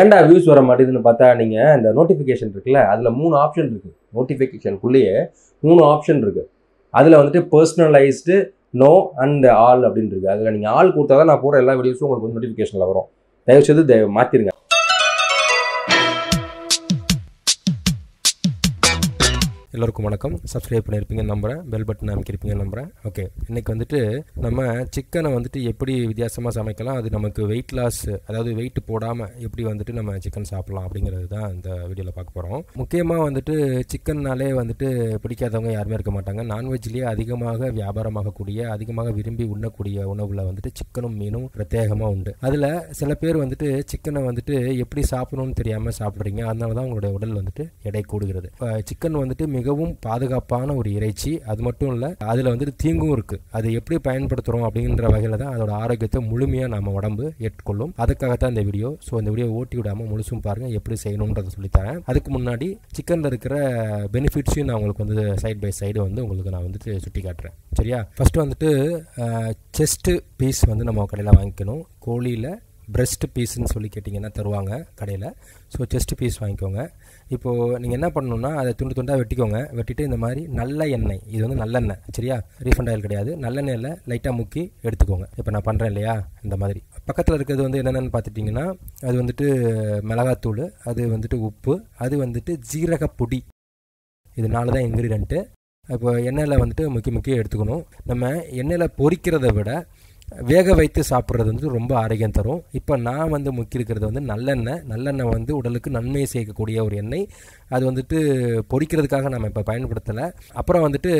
ஏன்டா வியூஸ் வர மாட்டேதுன்னு பார்த்தா நீங்கள் இந்த நோட்டிஃபிகேஷன் இருக்குல்ல அதில் மூணு ஆப்ஷன் இருக்குது நோட்டிஃபிகேஷனுக்குள்ளேயே மூணு ஆப்ஷன் இருக்குது அதில் வந்துட்டு பர்சனலைஸ்டு நோ அண்ட் ஆல் அப்படின்னு இருக்குது அதில் நீங்கள் ஆள் கொடுத்தா தான் நான் போகிற எல்லா வீடியோஸும் உங்களுக்கு வந்து நோட்டிஃபிகேஷனில் வரும் தயவுசெய்து மாற்றிருங்க எல்லோருக்கும் வணக்கம் சப்ஸ்கிரைப் பண்ணியிருப்பீங்கன்னு நம்புகிறேன் பெல் பட்டன் அமைக்கிருப்பீங்கன்னு நம்புகிறேன் ஓகே இன்றைக்கி வந்துட்டு நம்ம சிக்கனை வந்துட்டு எப்படி வித்தியாசமாக சமைக்கலாம் அது நமக்கு வெயிட் லாஸ் அதாவது வெயிட் போடாமல் எப்படி வந்துட்டு நம்ம சிக்கன் சாப்பிட்லாம் அப்படிங்கிறது தான் இந்த வீடியோவில் பார்க்க போகிறோம் முக்கியமாக வந்துட்டு சிக்கன்னாலே வந்துட்டு பிடிக்காதவங்க யாருமே இருக்க மாட்டாங்க நான்வெஜ்லேயே அதிகமாக வியாபாரமாகக்கூடிய அதிகமாக விரும்பி உண்ணக்கூடிய உணவில் வந்துட்டு சிக்கனும் மீனும் பிரத்யேகமாக உண்டு அதில் சில பேர் வந்துட்டு சிக்கனை வந்துட்டு எப்படி சாப்பிடணும்னு தெரியாமல் சாப்பிட்றீங்க அதனால தான் உங்களுடைய உடல் வந்துட்டு எடை கூடுகிறது சிக்கன் வந்துட்டு மிக மிகவும் பாதுகாப்பான ஒரு இறைச்சி அது மட்டும் இல்லை அதில் வந்துட்டு தீங்கும் இருக்குது அதை எப்படி பயன்படுத்துகிறோம் அப்படிங்கிற வகையில் தான் அதோட ஆரோக்கியத்தை முழுமையாக நம்ம உடம்பு ஏற்றுக்கொள்ளும் அதுக்காகத்தான் இந்த வீடியோ ஸோ இந்த வீடியோ ஓட்டி விடாமல் முழுசும் பாருங்கள் எப்படி செய்யணுன்றதை சொல்லித்தரேன் அதுக்கு முன்னாடி சிக்கனில் இருக்கிற பெனிஃபிட்ஸையும் நான் உங்களுக்கு வந்து சைட் பை சைடு வந்து உங்களுக்கு நான் வந்துட்டு சுட்டி காட்டுறேன் சரியா ஃபஸ்ட்டு வந்துட்டு செஸ்ட்டு பீஸ் வந்து நம்ம கடையில் வாங்கிக்கணும் கோழியில் பிரெஸ்ட் பீஸ்ன்னு சொல்லி கேட்டிங்கன்னா தருவாங்க கடையில் ஸோ செஸ்ட் பீஸ் வாங்கிக்கோங்க இப்போது நீங்கள் என்ன பண்ணணும்னா அதை துண்டு துண்டாக வெட்டிக்கோங்க வெட்டிட்டு இந்த மாதிரி நல்ல எண்ணெய் இது வந்து நல்லெண்ணெய் சரியா ரீஃபண்ட் ஆயில் கிடையாது நல்லெண்ணெயில் லைட்டாக முக்கி எடுத்துக்கோங்க இப்போ நான் பண்ணுறேன் இல்லையா இந்த மாதிரி பக்கத்தில் இருக்கிறது வந்து என்னென்னு பார்த்துட்டிங்கன்னா அது வந்துட்டு மிளகாத்தூள் அது வந்துட்டு உப்பு அது வந்துட்டு ஜீரகப்பொடி இது நாலு தான் இன்க்ரீடியன்ட்டு இப்போ எண்ணெயில் வந்துட்டு முக்கிய முக்கிய எடுத்துக்கணும் நம்ம எண்ணெயில் பொறிக்கிறத விட வேக வைத்து சாப்பிட்றது வந்து ரொம்ப ஆரோக்கியம் தரும் இப்போ நான் வந்து முக்கியிருக்கிறது வந்து நல்லெண்ணெய் நல்லெண்ணெய் வந்து உடலுக்கு நன்மையை சேர்க்கக்கூடிய ஒரு எண்ணெய் அது வந்துட்டு பொடிக்கிறதுக்காக நம்ம இப்போ பயன்படுத்தலை அப்புறம் வந்துட்டு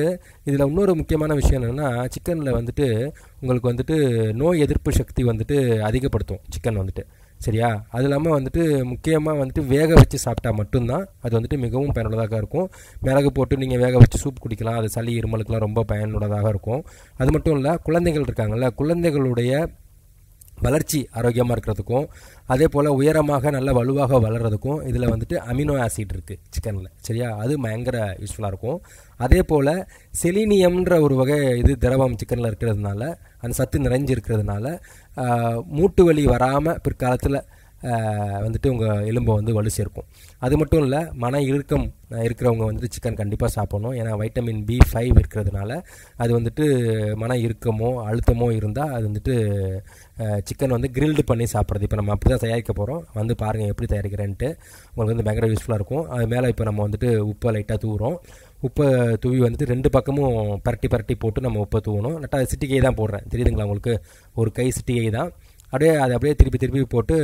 இதில் இன்னொரு முக்கியமான விஷயம் என்னென்னா சிக்கனில் வந்துட்டு உங்களுக்கு வந்துட்டு நோய் எதிர்ப்பு சக்தி வந்துட்டு அதிகப்படுத்தும் சிக்கன் வந்துட்டு சரியா அது இல்லாமல் வந்துட்டு முக்கியமாக வந்துட்டு வேக வச்சு சாப்பிட்டா மட்டும்தான் அது வந்துட்டு மிகவும் பயனுள்ளதாக இருக்கும் மிளகு போட்டு நீங்கள் வேக வச்சு சூப் குடிக்கலாம் அது சளி இருமலுக்கெலாம் ரொம்ப பயனுள்ளதாக இருக்கும் அது மட்டும் இல்லை குழந்தைகள் இருக்காங்கள்ல குழந்தைகளுடைய வளர்ச்சி ஆரோக்கியமாக இருக்கிறதுக்கும் அதே போல் உயரமாக நல்ல வலுவாக வளர்கிறதுக்கும் இதில் வந்துட்டு அமினோ ஆசிட் இருக்குது சிக்கனில் சரியா அது பயங்கர யூஸ்ஃபுல்லாக இருக்கும் அதே போல் செலினியம்ன்ற ஒரு வகை இது திரவம் சிக்கனில் இருக்கிறதுனால அந்த சத்து நிறைஞ்சு இருக்கிறதுனால மூட்டு வலி வராமல் பிற்காலத்தில் வந்துட்டு உங்கள் எலும்பை வந்து வலு சேர்க்கும் அது மட்டும் இல்லை மன இறுக்கம் இருக்கிறவங்க வந்துட்டு சிக்கன் கண்டிப்பாக சாப்பிடணும் ஏன்னா வைட்டமின் பி ஃபைவ் இருக்கிறதுனால அது வந்துட்டு மன இறுக்கமோ அழுத்தமோ இருந்தால் அது வந்துட்டு சிக்கன் வந்து கிரில்டு பண்ணி சாப்பிட்றது இப்போ நம்ம அப்படி தான் தயாரிக்க போகிறோம் வந்து பாருங்கள் எப்படி தயாரிக்கிறேன்ட்டு உங்களுக்கு வந்து பயங்கர யூஸ்ஃபுல்லாக இருக்கும் அது மேலே இப்போ நம்ம வந்துட்டு உப்பை லைட்டாக தூவுறோம் உப்பை தூவி வந்துட்டு ரெண்டு பக்கமும் பரட்டி பரட்டி போட்டு நம்ம உப்பை தூவணும் நட்டா சிட்டிகை தான் போடுறேன் தெரியுதுங்களா உங்களுக்கு ஒரு கை சிட்டிகை தான் அப்படியே அதை அப்படியே திருப்பி திருப்பி போட்டு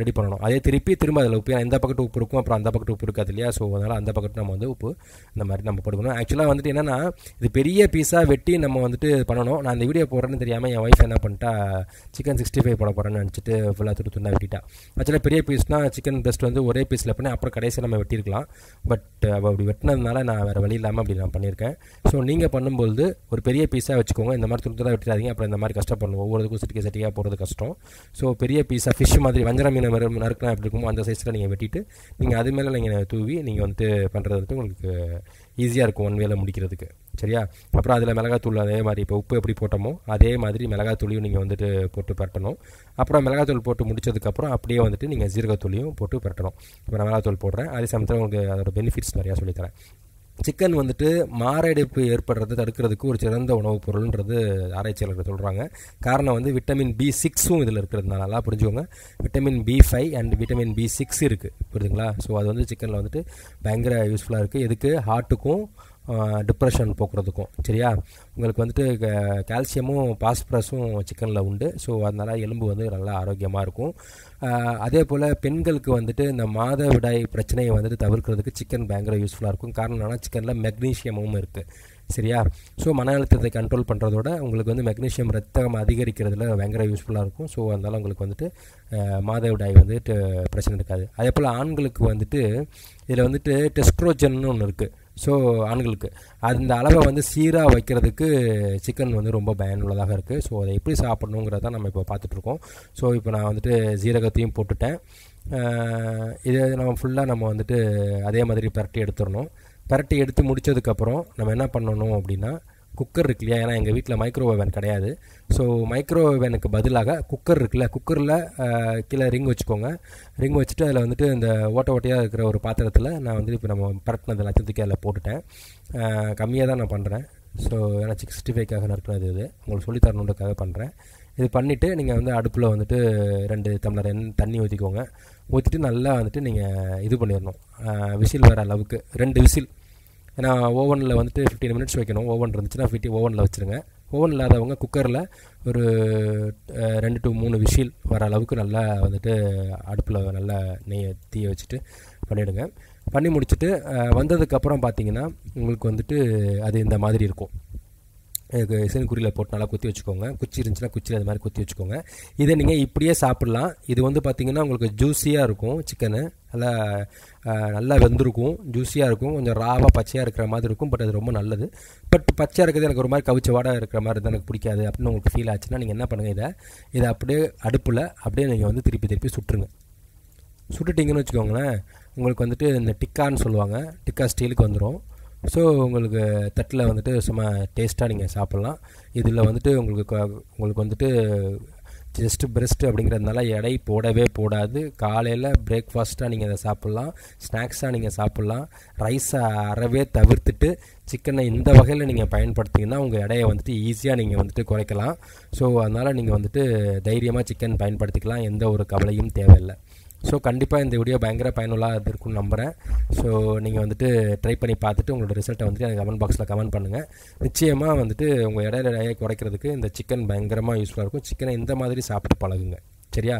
ரெடி பண்ணணும் அதே திருப்பி திரும்ப அதில் உப்பு இந்த பக்கத்து உப்பு இருக்கும் அப்புறம் அந்த பக்கத்து உப்பு இருக்காது இல்லையா ஸோ அதனால் அந்த பக்கத்து நம்ம வந்து உப்பு இந்த மாதிரி நம்ம போடுக்கணும் ஆக்சுவலாக வந்துட்டு என்னென்னா இது பெரிய பீஸாக வெட்டி நம்ம வந்துட்டு பண்ணணும் நான் இந்த வீடியோ போடுறேன்னு தெரியாமல் என் ஒய்ஃப் என்ன பண்ணிட்டா சிக்கன் சிக்ஸ்டி ஃபைவ் போட போகிறேன்னு நினச்சிட்டு ஃபுல்லாக துட்டு துண்டாக வெட்டிட்டா ஆக்சுவலாக பெரிய பீஸ்னால் சிக்கன் பெஸ்ட் வந்து ஒரே பீஸில் பண்ணி அப்புறம் கடைசியில் நம்ம வெட்டியிருக்கலாம் பட் அவள் அப்படி வெட்டினதுனால நான் வேறு வழி இல்லாமல் அப்படி நான் பண்ணியிருக்கேன் ஸோ நீங்கள் பண்ணும்போது ஒரு பெரிய பீஸாக வச்சுக்கோங்க இந்த மாதிரி துண்டு தான் வெட்டிடாதீங்க அப்புறம் இந்த மாதிரி கஷ்டப்படணும் ஒவ்வொருக்கும் சிட்டிக்கு சிட்டியாக போகிறது கஷ்டம் ஸோ பெரிய பீஸாக ஃபிஷ் மாதிரி வஞ்சரம் மீன் நறுக்கலாம் எப்படி இருக்குமோ அந்த சைஸில் நீங்கள் வெட்டிட்டு நீங்கள் அது மேலே நீங்கள் தூவி நீங்கள் வந்துட்டு பண்ணுறது வந்துட்டு உங்களுக்கு ஈஸியாக இருக்கும் ஒன் வேலை முடிக்கிறதுக்கு சரியா அப்புறம் அதில் மிளகாத்தூள் அதே மாதிரி இப்போ உப்பு எப்படி போட்டோமோ அதே மாதிரி மிளகாத்தூளையும் நீங்கள் வந்துட்டு போட்டு பரட்டணும் அப்புறம் மிளகாத்தூள் போட்டு முடிச்சதுக்கப்புறம் அப்படியே வந்துட்டு நீங்கள் ஜீரகத்தூளியும் போட்டு பரட்டணும் இப்போ நான் மிளகாத்தூள் போடுறேன் அதே சமயத்தில் உங்களுக்கு அதோட பெனிஃபிட்ஸ் நிறையா சொல்லித்தரேன் சிக்கன் வந்துட்டு மாரடைப்பு ஏற்படுறதை தடுக்கிறதுக்கு ஒரு சிறந்த உணவுப் பொருள்ன்றது ஆராய்ச்சியாளர்கள் சொல்கிறாங்க காரணம் வந்து விட்டமின் பி சிக்ஸும் இதில் இருக்கிறதுனால நல்லா புரிஞ்சுக்கோங்க vitamin B five and vitamin B six இருக்குது புரியுதுங்களா ஸோ அது வந்து சிக்கனில் வந்துட்டு பயங்கர யூஸ்ஃபுல்லாக இருக்குது எதுக்கு ஹார்ட்டுக்கும் டிப்ரெஷன் போக்குறதுக்கும் சரியா உங்களுக்கு வந்துட்டு கால்சியமும் பாஸ்பரஸும் சிக்கனில் உண்டு ஸோ அதனால் எலும்பு வந்து நல்லா ஆரோக்கியமாக இருக்கும் அதே போல் பெண்களுக்கு வந்துட்டு இந்த மாதவிடாய் பிரச்சனையை வந்துட்டு தவிர்க்கிறதுக்கு சிக்கன் பயங்கர யூஸ்ஃபுல்லாக இருக்கும் காரணம் என்னன்னா சிக்கனில் மெக்னீஷியமும் இருக்குது சரியா ஸோ மன அழுத்தத்தை கண்ட்ரோல் பண்ணுறதோட உங்களுக்கு வந்து மெக்னீஷியம் ரத்தம் அதிகரிக்கிறதுல பயங்கர யூஸ்ஃபுல்லாக இருக்கும் ஸோ அதனால் உங்களுக்கு வந்துட்டு மாதவிடாய் வந்துட்டு பிரச்சனை இருக்காது அதே போல் ஆண்களுக்கு வந்துட்டு இதில் வந்துட்டு டெஸ்ட்ரோஜன்னு ஒன்று இருக்குது ஸோ ஆண்களுக்கு அந்த அளவை வந்து சீராக வைக்கிறதுக்கு சிக்கன் வந்து ரொம்ப பயனுள்ளதாக இருக்குது ஸோ அதை எப்படி சாப்பிட்ணுங்கிறத நம்ம இப்போ பார்த்துட்ருக்கோம் ஸோ இப்போ நான் வந்துட்டு ஜீரகத்தையும் போட்டுட்டேன் இதை நம்ம ஃபுல்லாக நம்ம வந்துட்டு அதே மாதிரி பரட்டி எடுத்துடணும் பரட்டி எடுத்து முடித்ததுக்கப்புறம் நம்ம என்ன பண்ணணும் அப்படின்னா குக்கர் இருக்கு இல்லையா ஏன்னா எங்கள் வீட்டில் மைக்ரோ கிடையாது ஸோ மைக்ரோ பதிலாக குக்கர் இருக்குல்ல குக்கரில் கீழே ரிங் வச்சுக்கோங்க ரிங் வச்சுட்டு அதில் வந்துட்டு இந்த ஓட்ட ஓட்டையாக இருக்கிற ஒரு பாத்திரத்தில் நான் வந்துட்டு இப்போ நம்ம பரட்டினது எல்லாத்தையும் அதில் போட்டுட்டேன் கம்மியாக தான் நான் பண்ணுறேன் ஸோ ஏன்னா சிக்ஸ்டி ஃபைவ்க்காக நறுக்கிறது இது உங்களுக்கு சொல்லித்தரணுன்றக்காக பண்ணுறேன் இது பண்ணிவிட்டு நீங்கள் வந்து அடுப்பில் வந்துட்டு ரெண்டு டம்ளர் எண் தண்ணி ஊற்றிக்கோங்க ஊற்றிட்டு நல்லா வந்துட்டு நீங்கள் இது பண்ணிடணும் விசில் வர அளவுக்கு ரெண்டு விசில் ஏன்னா ஓவனில் வந்துட்டு ஃபிஃப்டீன் மினிட்ஸ் வைக்கணும் ஓவன் இருந்துச்சுன்னா ஃபிஃப்டி ஓவனில் வச்சுருங்க ஓவன் இல்லாதவங்க குக்கரில் ஒரு ரெண்டு டு மூணு விஷில் வர அளவுக்கு நல்லா வந்துட்டு அடுப்பில் நல்லா நெய் தீய வச்சுட்டு பண்ணிவிடுங்க பண்ணி முடிச்சுட்டு வந்ததுக்கப்புறம் பார்த்தீங்கன்னா உங்களுக்கு வந்துட்டு அது இந்த மாதிரி இருக்கும் சிறுகுறியில் போட்டு நல்லா குத்தி வச்சுக்கோங்க குச்சி இருந்துச்சுன்னா குச்சியில் அது மாதிரி குத்தி வச்சுக்கோங்க இதை நீங்கள் இப்படியே சாப்பிட்லாம் இது வந்து பார்த்திங்கன்னா உங்களுக்கு ஜூஸியாக இருக்கும் சிக்கனு நல்லா நல்லா வெந்திருக்கும் ஜூஸியாக இருக்கும் கொஞ்சம் ராவாக பச்சையாக இருக்கிற மாதிரி இருக்கும் பட் அது ரொம்ப நல்லது பட் பச்சையாக இருக்கிறது எனக்கு ஒரு மாதிரி கவிச்ச வாடாக இருக்கிற மாதிரி தான் எனக்கு பிடிக்காது அப்படின்னு உங்களுக்கு ஃபீல் ஆச்சுன்னா நீங்கள் என்ன பண்ணுங்கள் இதை இதை அப்படியே அடுப்பில் அப்படியே நீங்கள் வந்து திருப்பி திருப்பி சுட்டுருங்க சுட்டுட்டிங்கன்னு வச்சுக்கோங்களேன் உங்களுக்கு வந்துட்டு இந்த டிக்கான்னு சொல்லுவாங்க டிக்கா ஸ்டீலுக்கு வந்துடும் ஸோ உங்களுக்கு தட்டில் வந்துட்டு சும்மா டேஸ்ட்டாக நீங்கள் சாப்பிட்லாம் இதில் வந்துட்டு உங்களுக்கு உங்களுக்கு வந்துட்டு ஜஸ்ட் பிரெஸ்ட் அப்படிங்கிறதுனால எடை போடவே போடாது காலையில் பிரேக்ஃபாஸ்ட்டாக நீங்கள் இதை சாப்பிட்லாம் ஸ்நாக்ஸாக நீங்கள் சாப்பிட்லாம் ரைஸை அறவே தவிர்த்துட்டு சிக்கனை இந்த வகையில் நீங்கள் பயன்படுத்திங்கன்னா உங்கள் எடையை வந்துட்டு ஈஸியாக நீங்கள் வந்துட்டு குறைக்கலாம் ஸோ அதனால் நீங்கள் வந்துட்டு தைரியமாக சிக்கன் பயன்படுத்திக்கலாம் எந்த ஒரு கவலையும் தேவையில்லை ஸோ கண்டிப்பாக இந்த வீடியோ பயங்கர பயனுள்ளாக இருக்கும்னு நம்புகிறேன் ஸோ நீங்கள் வந்துட்டு ட்ரை பண்ணி பார்த்துட்டு உங்களோட ரிசல்ட்டை வந்துட்டு எனக்கு கமெண்ட் பாக்ஸில் கமெண்ட் பண்ணுங்கள் நிச்சயமாக வந்துட்டு உங்கள் இடையில நிறைய குறைக்கிறதுக்கு இந்த சிக்கன் பயங்கரமாக யூஸ்ஃபுல்லாக இருக்கும் சிக்கனை இந்த மாதிரி சாப்பிட்டு பழகுங்க சரியா